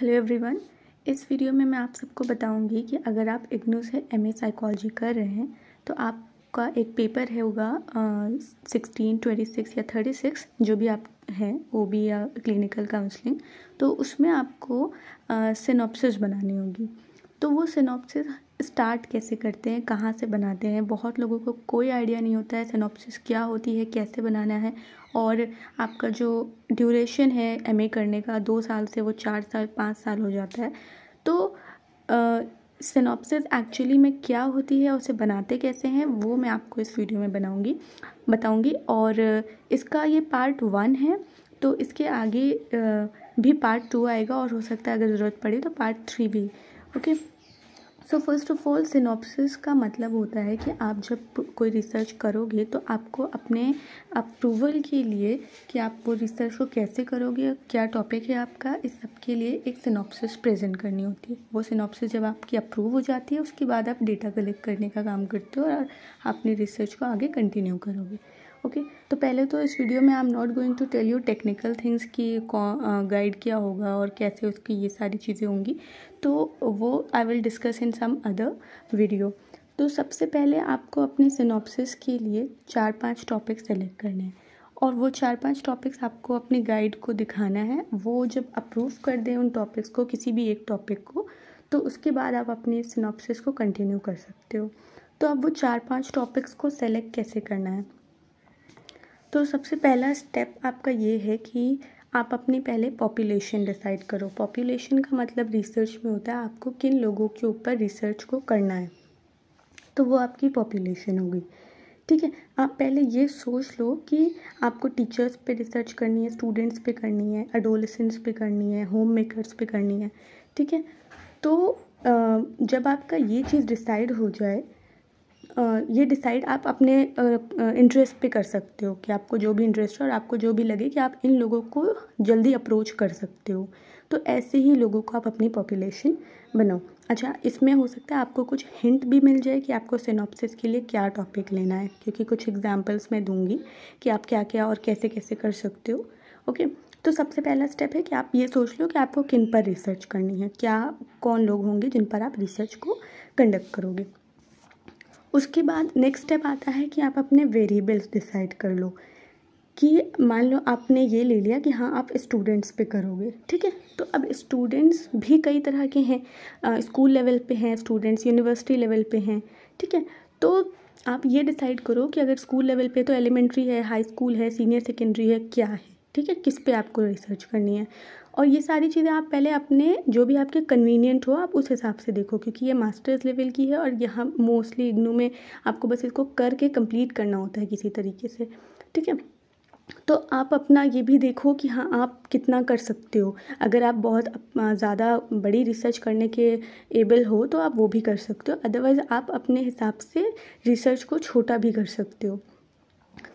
Hello everyone इस video में मैं आप सबको बताऊंगी कि अगर आप इग्नू से एमए साइकोलॉजी कर रहे हैं तो आपका एक पेपर है होगा सिक्सटीन ट्वेंटी सिक्स या थर्टी सिक्स जो भी आप हैं ओ बी या क्लिनिकल काउंसलिंग तो उसमें आपको सिनॉप्सिस बनानी होगी तो वो सिनॉप्सिस स्टार्ट कैसे करते हैं कहाँ से बनाते हैं बहुत लोगों को कोई आइडिया नहीं होता है सिनॉप्सिस क्या होती है कैसे बनाना है और आपका जो ड्यूरेशन है एम करने का दो साल से वो चार साल पाँच साल हो जाता है तो सिनॉप्सिस एक्चुअली में क्या होती है उसे बनाते कैसे हैं वो मैं आपको इस वीडियो में बनाऊँगी बताऊँगी और इसका ये पार्ट वन है तो इसके आगे भी पार्ट टू आएगा और हो सकता है अगर ज़रूरत पड़ी तो पार्ट थ्री भी okay so first of all synopsis का मतलब होता है कि आप जब कोई रिसर्च करोगे तो आपको अपने अप्रूवल के लिए कि आप वो रिसर्च को कैसे करोगे क्या टॉपिक है आपका इस सब के लिए एक सिनॉप्सिस प्रेजेंट करनी होती है वो सिनॉप्सिस जब आपकी अप्रूव हो जाती है उसके बाद आप डेटा कलेक्ट करने का काम करते हो और अपनी रिसर्च को आगे कंटिन्यू करोगे ओके okay? तो पहले तो इस वीडियो में I am not going to tell you technical things की गाइड क्या होगा और कैसे उसकी ये सारी चीज़ें होंगी तो वो I will discuss in some other video तो सबसे पहले आपको अपने सिनॉप्सिस के लिए चार पांच टॉपिक सेलेक्ट करने हैं और वो चार पांच टॉपिक्स आपको अपने गाइड को दिखाना है वो जब अप्रूव कर दें उन टॉपिक्स को किसी भी एक टॉपिक को तो उसके बाद आप अपने सिनॉप्सिस को कंटिन्यू कर सकते हो तो अब वो चार पांच टॉपिक्स को सेलेक्ट कैसे करना है तो सबसे पहला स्टेप आपका ये है कि आप अपनी पहले पॉपुलेशन डिसाइड करो पॉपुलेशन का मतलब रिसर्च में होता है आपको किन लोगों के ऊपर रिसर्च को करना है तो वो आपकी पॉपुलेशन होगी ठीक है आप पहले ये सोच लो कि आपको टीचर्स पे रिसर्च करनी है स्टूडेंट्स पे करनी है एडोलसेंट्स पे करनी है होम मेकर्स पे करनी है ठीक है तो जब आपका ये चीज़ डिसाइड हो जाए ये डिसाइड आप अपने इंटरेस्ट पे कर सकते हो कि आपको जो भी इंटरेस्ट है और आपको जो भी लगे कि आप इन लोगों को जल्दी अप्रोच कर सकते हो तो ऐसे ही लोगों को आप अपनी पॉपुलेशन बनाओ अच्छा इसमें हो सकता है आपको कुछ हिंट भी मिल जाए कि आपको सिनॉप्सिस के लिए क्या टॉपिक लेना है क्योंकि कुछ एग्जाम्पल्स मैं दूंगी कि आप क्या क्या और कैसे कैसे कर सकते हो ओके तो सबसे पहला स्टेप है कि आप ये सोच लो कि आपको किन पर रिसर्च करनी है क्या कौन लोग होंगे जिन पर आप रिसर्च को कंडक्ट करोगे उसके बाद नेक्स्ट स्टेप आता है कि आप अपने वेरिएबल्स डिसाइड कर लो कि मान लो आपने ये ले लिया कि हाँ आप स्टूडेंट्स पे करोगे ठीक है तो अब स्टूडेंट्स भी कई तरह के हैं स्कूल लेवल पे हैं स्टूडेंट्स यूनिवर्सिटी लेवल पे हैं ठीक है तो आप ये डिसाइड करो कि अगर स्कूल लेवल पे तो एलिमेंट्री है हाई स्कूल है सीनियर सेकेंडरी है क्या है ठीक है किस पे आपको रिसर्च करनी है और ये सारी चीज़ें आप पहले अपने जो भी आपके कन्वीनियंट हो आप उस हिसाब से देखो क्योंकि ये मास्टर्स लेवल की है और यहाँ मोस्टली इग्नू में आपको बस इसको करके कंप्लीट करना होता है किसी तरीके से ठीक है तो आप अपना ये भी देखो कि हाँ आप कितना कर सकते हो अगर आप बहुत ज़्यादा बड़ी रिसर्च करने के एबल हो तो आप वो भी कर सकते हो अदरवाइज़ आप अपने हिसाब से रिसर्च को छोटा भी कर सकते हो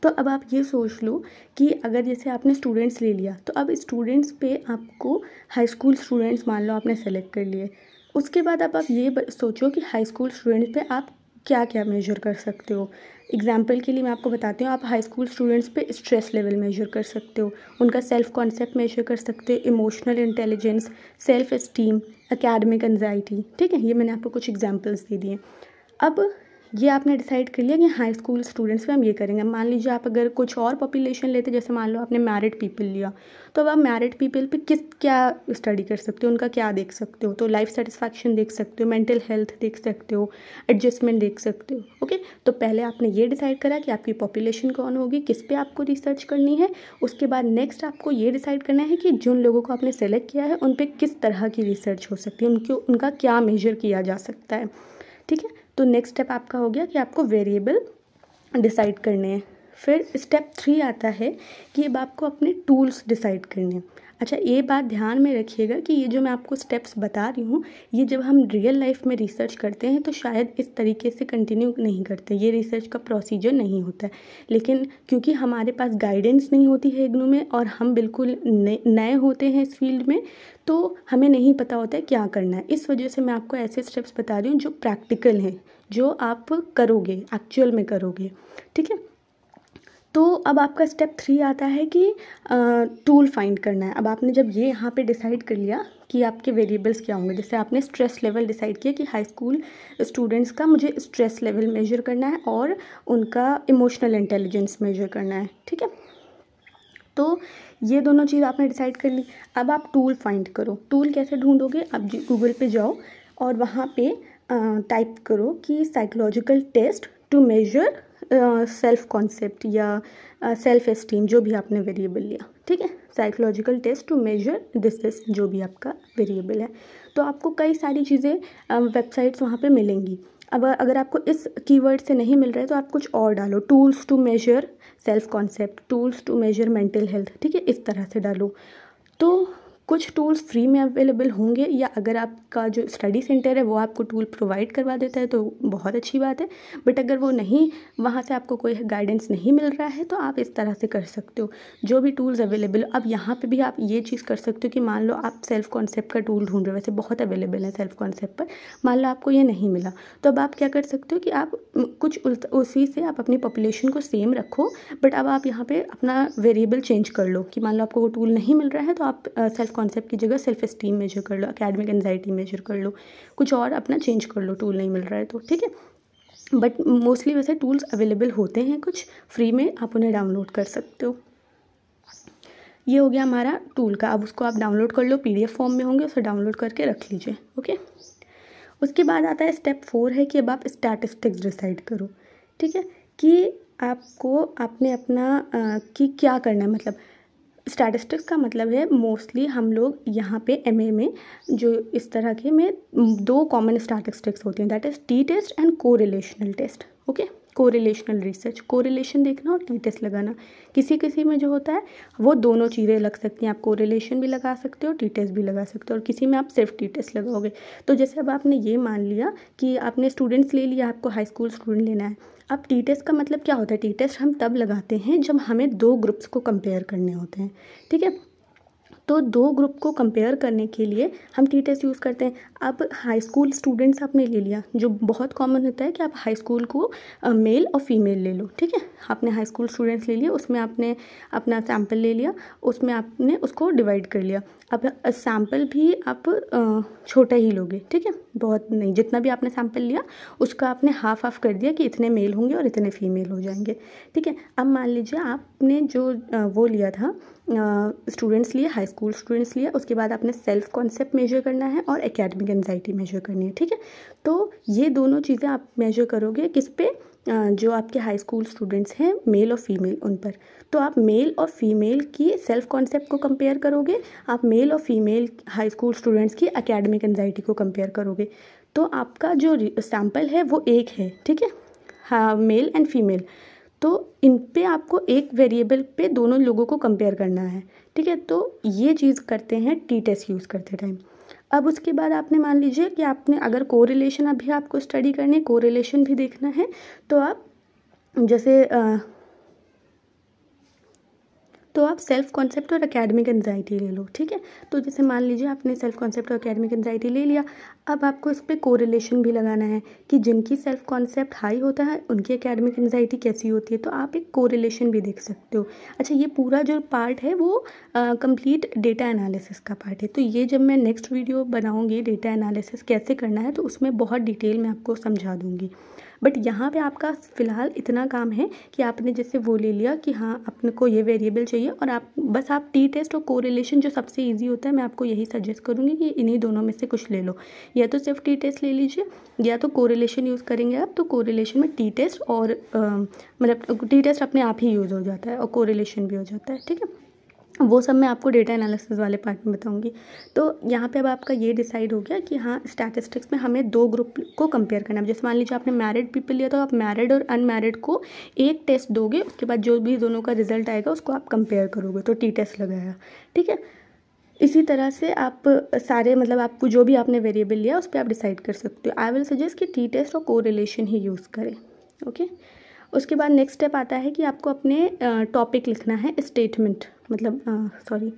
तो अब आप ये सोच लो कि अगर जैसे आपने स्टूडेंट्स ले लिया तो अब स्टूडेंट्स पे आपको हाई स्कूल स्टूडेंट्स मान लो आपने सेलेक्ट कर लिए उसके बाद अब आप ये सोचो कि हाई स्कूल स्टूडेंट्स पे आप क्या क्या मेजर कर सकते हो एग्जाम्पल के लिए मैं आपको बताती हूँ आप हाई स्कूल स्टूडेंट्स पे स्ट्रेस लेवल मेजर कर सकते हो उनका सेल्फ कॉन्सेप्ट मेजर कर सकते हो emotional intelligence self esteem academic anxiety ठीक है ये मैंने आपको कुछ एग्जाम्पल्स दे दिए अब ये आपने डिसाइड कर लिया कि हाई स्कूल स्टूडेंट्स पे हम ये करेंगे मान लीजिए आप अगर कुछ और पॉपुलेशन लेते जैसे मान लो आपने मैरिड पीपल लिया तो अब आप मैरिड पीपल पे किस क्या स्टडी कर सकते हो उनका क्या देख सकते हो तो लाइफ सेटिस्फैक्शन देख सकते हो मेंटल हेल्थ देख सकते हो एडजस्टमेंट देख सकते हो ओके तो पहले आपने ये डिसाइड करा कि आपकी पॉपुलेशन कौन होगी किस पर आपको रिसर्च करनी है उसके बाद नेक्स्ट आपको ये डिसाइड करना है कि जिन लोगों को आपने सेलेक्ट किया है उन पर किस तरह की रिसर्च हो सकती है उनको उनका क्या मेजर किया जा सकता है ठीक है तो नेक्स्ट स्टेप आपका हो गया कि आपको वेरिएबल डिसाइड करने हैं फिर स्टेप थ्री आता है कि अब आपको अपने टूल्स डिसाइड करने हैं अच्छा ये बात ध्यान में रखिएगा कि ये जो मैं आपको स्टेप्स बता रही हूँ ये जब हम रियल लाइफ में रिसर्च करते हैं तो शायद इस तरीके से कंटिन्यू नहीं करते ये रिसर्च का प्रोसीजर नहीं होता है लेकिन क्योंकि हमारे पास गाइडेंस नहीं होती है इग्नू में और हम बिल्कुल नए होते हैं इस फील्ड में तो हमें नहीं पता होता है क्या करना है इस वजह से मैं आपको ऐसे स्टेप्स बता रही हूँ जो प्रैक्टिकल हैं जो आप करोगे एक्चुअल में करोगे ठीक है तो अब आपका स्टेप थ्री आता है कि टूल फाइंड करना है अब आपने जब ये यहाँ पे डिसाइड कर लिया कि आपके वेरिएबल्स क्या होंगे जैसे आपने स्ट्रेस लेवल डिसाइड किया कि हाई स्कूल स्टूडेंट्स का मुझे स्ट्रेस लेवल मेजर करना है और उनका इमोशनल इंटेलिजेंस मेजर करना है ठीक है तो ये दोनों चीज़ आपने डिसाइड कर ली अब आप टूल फाइंड करो टूल कैसे ढूंढोगे आप गूगल पे जाओ और वहाँ पे टाइप करो कि psychological test to measure self concept या सेल्फ इस्टीम जो भी आपने वेरिएबल लिया ठीक है psychological test to measure is जो भी आपका वेरिएबल है तो आपको कई सारी चीज़ें वेबसाइट्स वहाँ पे मिलेंगी अब अगर आपको इस कीवर्ड से नहीं मिल रहा है तो आप कुछ और डालो tools to measure self concept tools to measure mental health ठीक है इस तरह से डालो तो कुछ टूल्स फ्री में अवेलेबल होंगे या अगर आपका जो स्टडी सेंटर है वो आपको टूल प्रोवाइड करवा देता है तो बहुत अच्छी बात है बट अगर वो नहीं वहाँ से आपको कोई गाइडेंस नहीं मिल रहा है तो आप इस तरह से कर सकते हो जो भी टूल्स अवेलेबल अब यहाँ पे भी आप ये चीज़ कर सकते हो कि मान लो आप सेल्फ कॉन्सेप्ट का टूल ढूंढ रहे हो वैसे बहुत अवेलेबल है सेल्फ कॉन्सेप्ट पर मान लो आपको ये नहीं मिला तो अब आप क्या कर सकते हो कि आप कुछ उसी से आप अपनी पॉपुलेशन को सेम रखो बट अब आप यहाँ पर अपना वेरिएबल चेंज कर लो कि मान लो आपको वो टूल नहीं मिल रहा है तो आप सेल्फ कॉन्सेप्ट की जगह सेल्फ स्टीम मेजर कर लो अकेडमिक एनजाइटी मेजर कर लो कुछ और अपना चेंज कर लो टूल नहीं मिल रहा है तो ठीक है बट मोस्टली वैसे टूल्स अवेलेबल होते हैं कुछ फ्री में आप उन्हें डाउनलोड कर सकते हो ये हो गया हमारा टूल का अब उसको आप डाउनलोड कर लो पीडीएफ फॉर्म में होंगे उसे डाउनलोड करके रख लीजिए ओके उसके बाद आता है स्टेप फोर है कि अब आप स्टैटिस्टिक्स डिसाइड करो ठीक है कि आपको आपने अपना आ, कि क्या करना है मतलब स्टैटिस्टिक्स का मतलब है मोस्टली हम लोग यहाँ पे एमए में जो इस तरह के में दो कॉमन स्टैटिस्टिक्स होती हैं that is t test and correlational test okay correlational research correlation देखना और टी टेस्ट लगाना किसी किसी में जो होता है वो दोनों चीज़ें लग सकती हैं आप कोरिलेशन भी लगा सकते हो टी टेस्ट भी लगा सकते हो और किसी में आप सिर्फ टी टेस्ट लगाओगे तो जैसे अब आपने ये मान लिया कि आपने स्टूडेंट्स ले लिया आपको हाई स्कूल स्टूडेंट लेना है अब टी टेस्ट का मतलब क्या होता है टी टेस्ट हम तब लगाते हैं जब हमें दो ग्रुप्स को कंपेयर करने होते हैं ठीक है तो दो ग्रुप को कंपेयर करने के लिए हम टी टेस्ट यूज़ करते हैं अब हाई स्कूल स्टूडेंट्स आपने ले लिया जो बहुत कॉमन होता है कि आप हाई स्कूल को मेल और फीमेल ले लो ठीक है आपने हाई स्कूल स्टूडेंट्स ले लिया उसमें आपने अपना सैम्पल ले लिया उसमें आपने उसको डिवाइड कर लिया अब सैम्पल भी आप छोटा ही लोगे ठीक है बहुत नहीं जितना भी आपने सैम्पल लिया उसका आपने हाफ हाफ कर दिया कि इतने मेल होंगे और इतने फीमेल हो जाएंगे ठीक है अब मान लीजिए आपने जो वो लिया था स्टूडेंट्स लिए हाई स्कूल स्कूल स्टूडेंट्स लिया उसके बाद आपने सेल्फ कॉन्सेप्ट मेजर करना है और एकेडमिक एनजाइटी मेजर करनी है ठीक है तो ये दोनों चीज़ें आप मेजर करोगे किस पे जो आपके हाई स्कूल स्टूडेंट्स हैं मेल और फीमेल उन पर तो आप मेल और फीमेल की सेल्फ कॉन्सेप्ट को कंपेयर करोगे आप मेल और फीमेल हाई स्कूल स्टूडेंट्स की अकेडमिक एनजाइटी को कंपेयर करोगे तो आपका जो सैम्पल है वो एक है ठीक है हाँ मेल एंड फीमेल तो इन पे आपको एक वेरिएबल पे दोनों लोगों को कंपेयर करना है ठीक है तो ये चीज़ करते हैं टी टेस्ट यूज़ करते टाइम अब उसके बाद आपने मान लीजिए कि आपने अगर कोरिलेशन अभी आपको स्टडी करनी है कोरिलेशन भी देखना है तो आप जैसे तो आप सेल्फ कॉन्सेप्ट और अकेडमिक एनजाइटी ले लो ठीक है तो जैसे मान लीजिए आपने सेल्फ कॉन्सेप्ट और अकेडमिक एनजाइटी ले लिया अब आपको इस पर कोरिलेशन भी लगाना है कि जिनकी सेल्फ कॉन्सेप्ट हाई होता है उनकी अकेडमिक एनजाइटी कैसी होती है तो आप एक कोरिलेशन भी देख सकते हो अच्छा ये पूरा जो पार्ट है वो कंप्लीट डेटा एनालिसिस का पार्ट है तो ये जब मैं नेक्स्ट वीडियो बनाऊँगी डेटा एनालिसिस कैसे करना है तो उसमें बहुत डिटेल में आपको समझा दूँगी बट यहाँ पे आपका फ़िलहाल इतना काम है कि आपने जैसे वो ले लिया कि हाँ अपने को ये वेरिएबल चाहिए और आप बस आप टी टेस्ट और कोरिलेशन जो सबसे ईजी होता है मैं आपको यही सजेस्ट करूँगी कि इन्हीं दोनों में से कुछ ले लो या तो सिर्फ टी टेस्ट ले लीजिए या तो कोरिलेशन यूज़ करेंगे आप तो कोरिलेशन में टी टेस्ट और मतलब टी टेस्ट अपने आप ही यूज़ हो जाता है और कोरिलेशन भी हो जाता है ठीक है वो सब मैं आपको डेटा एनालिसिस वाले पार्ट में बताऊंगी तो यहाँ पे अब आपका ये डिसाइड हो गया कि हाँ स्टैटिस्टिक्स में हमें दो ग्रुप को कंपेयर करना है जैसे मान लीजिए आपने मैरिड पीपल लिया तो आप मैरिड और अनमैरिड को एक टेस्ट दोगे उसके बाद जो भी दोनों का रिजल्ट आएगा उसको आप कंपेयर करोगे तो टी टेस्ट लगाया ठीक है इसी तरह से आप सारे मतलब आपको जो भी आपने वेरिएबल लिया उस पर आप डिसाइड कर सकते हो आई विल सजेस्ट कि टी टेस्ट और को ही यूज़ करें ओके उसके बाद नेक्स्ट स्टेप आता है कि आपको अपने टॉपिक लिखना है स्टेटमेंट मतलब sorry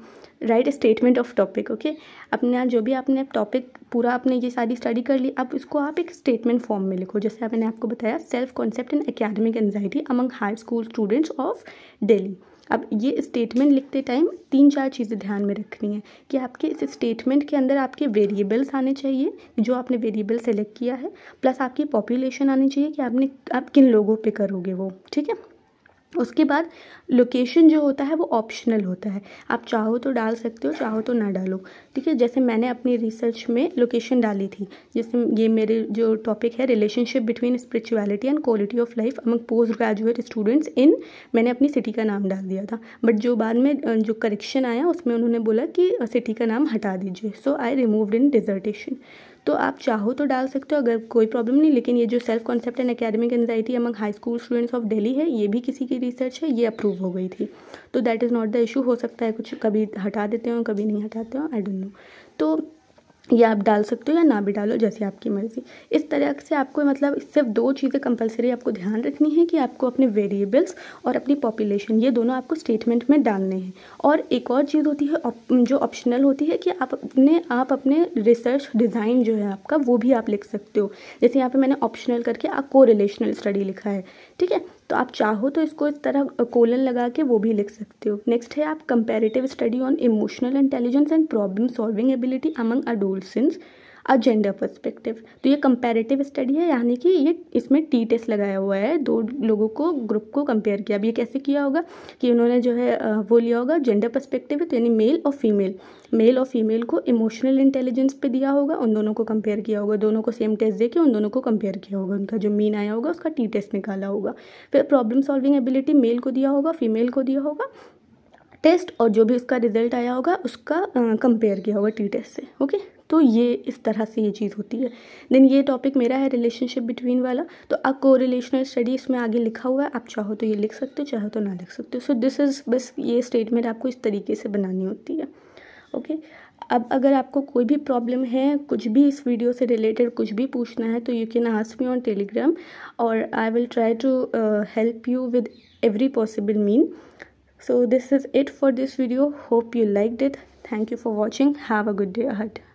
write statement of topic okay अपने यहाँ जो भी आपने टॉपिक पूरा आपने ये सारी स्टडी कर ली अब इसको आप एक स्टेटमेंट फॉर्म में लिखो जैसे मैंने आपको बताया self concept and academic anxiety among high school students of Delhi अब ये स्टेटमेंट लिखते टाइम तीन चार चीज़ें ध्यान में रखनी है कि आपके इस स्टेटमेंट के अंदर आपके वेरिएबल्स आने चाहिए जो आपने वेरिएबल सेलेक्ट किया है प्लस आपकी पॉपुलेशन आनी चाहिए कि आपने आप किन लोगों पे करोगे वो ठीक है उसके बाद लोकेशन जो होता है वो ऑप्शनल होता है आप चाहो तो डाल सकते हो चाहो तो ना डालो ठीक है जैसे मैंने अपनी रिसर्च में लोकेशन डाली थी जैसे ये मेरे जो टॉपिक है relationship between spirituality and quality of life among post graduate students in मैंने अपनी सिटी का नाम डाल दिया था बट जो बाद में जो करेक्शन आया उसमें उन्होंने बोला कि सिटी का नाम हटा दीजिए सो आई रिमूव्ड इन डिजर्टेशन तो आप चाहो तो डाल सकते हो अगर कोई प्रॉब्लम नहीं लेकिन ये जो self concept and academic anxiety among high school students of Delhi है ये भी किसी की रिसर्च है ये अप्रूव हो गई थी तो that is not the issue हो सकता है कुछ कभी हटा देते हो कभी नहीं हटाते हो आई डोंट नो तो ये आप डाल सकते हो या ना भी डालो जैसे आपकी मर्ज़ी इस तरह से आपको मतलब सिर्फ दो चीज़ें कंपलसरी आपको ध्यान रखनी है कि आपको अपने वेरिएबल्स और अपनी पॉपुलेशन ये दोनों आपको स्टेटमेंट में डालने हैं और एक और चीज़ होती है जो ऑप्शनल होती है कि आप अपने आप अपने रिसर्च डिज़ाइन जो है आपका वो भी आप लिख सकते हो जैसे यहाँ पर मैंने ऑप्शनल करके आप को रिलेशनल स्टडी लिखा है ठीक है तो आप चाहो तो इसको इस तरह कोलन लगा के वो भी लिख सकते हो नेक्स्ट है आप comparative study on emotional intelligence and problem solving ability among adolescents a gender perspective तो ये कंपेरेटिव स्टडी है यानी कि ये इसमें टी टेस्ट लगाया हुआ है दो लोगों को ग्रुप को कंपेयर किया अब ये कैसे किया होगा कि उन्होंने जो है वो लिया होगा जेंडर तो यानी मेल और फीमेल मेल और फीमेल को इमोशनल इंटेलिजेंस पे दिया होगा उन दोनों को कंपेयर किया होगा दोनों को सेम टेस्ट दे के उन दोनों को कंपेयर किया होगा उनका जो मीन आया होगा उसका टी टेस्ट निकाला होगा फिर प्रॉब्लम सॉल्विंग एबिलिटी मेल को दिया होगा फीमेल को दिया होगा टेस्ट और जो भी उसका रिजल्ट आया होगा उसका कंपेयर किया होगा टी टेस्ट से ओके तो ये इस तरह से ये चीज़ होती है देन ये टॉपिक मेरा है रिलेशनशिप बिटवीन वाला तो अब को रिलेशनल स्टडी इसमें आगे लिखा हुआ है आप चाहो तो ये लिख सकते हो चाहो तो ना लिख सकते हो सो दिस इज़ बस ये स्टेटमेंट आपको इस तरीके से बनानी होती है ओके okay? अब अगर आपको कोई भी प्रॉब्लम है कुछ भी इस वीडियो से रिलेटेड कुछ भी पूछना है तो you can ask me on Telegram और I will try to help you with every possible mean so this is it for this video hope you liked it thank you for watching have a good day हट